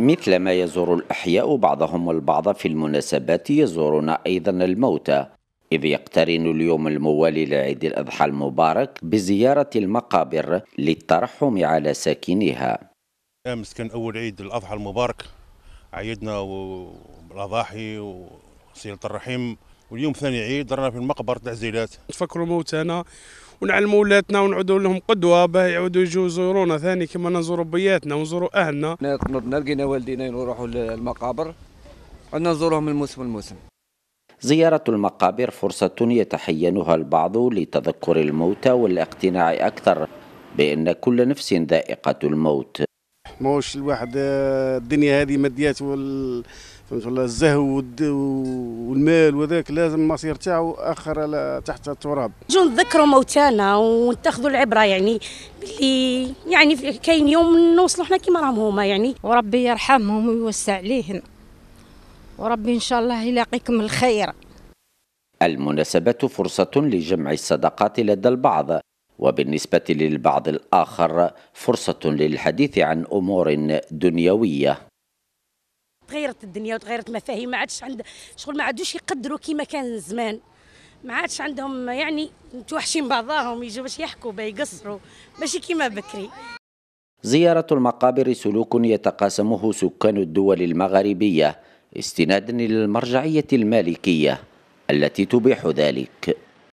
مثلما يزور الأحياء بعضهم البعض في المناسبات يزورون أيضا الموتى إذ يقترن اليوم الموالي لعيد الأضحى المبارك بزيارة المقابر للترحم على ساكنيها أمس كان أول عيد الأضحى المبارك عيدنا والأضاحي وصيلة الرحيم واليوم ثاني عيد درنا في المقبرة تعزيلات تفكروا موتانا ونعلموا ولادنا ونعودوا لهم قدوه باه يعودوا يجوا يزورونا ثاني كما نزوروا بياتنا ونزوروا اهلنا لقينا والدينا يروحوا للمقابر عندنا نزورهم من موسم لموسم زيارة المقابر فرصة يتحينها البعض لتذكر الموتى والاقتناع أكثر بأن كل نفس ذائقة الموت موش الواحد آه، الدنيا هذه وال فهمت ولا الزهو والمال وذاك لازم المصير تاعو اخر على تحت التراب جو نتذكروا موتانا ونتخذوا العبره يعني باللي يعني كاين يوم نوصلوا حنا كيما راهم هما يعني وربي يرحمهم ويوسع عليهم وربي ان شاء الله يلاقيكم الخير المناسبة فرصة لجمع الصدقات لدى البعض وبالنسبة للبعض الآخر فرصة للحديث عن أمور دنيوية تغيرت الدنيا وتغيرت المفاهيم ما عادش عند شغل ما عادوش يقدروا كيما كان زمان ما عادش عندهم يعني متوحشين بعضاهم يجوا باش يحكوا بيقصروا ماشي كيما بكري زيارة المقابر سلوك يتقاسمه سكان الدول المغاربية استنادا للمرجعية المالكية التي تبيح ذلك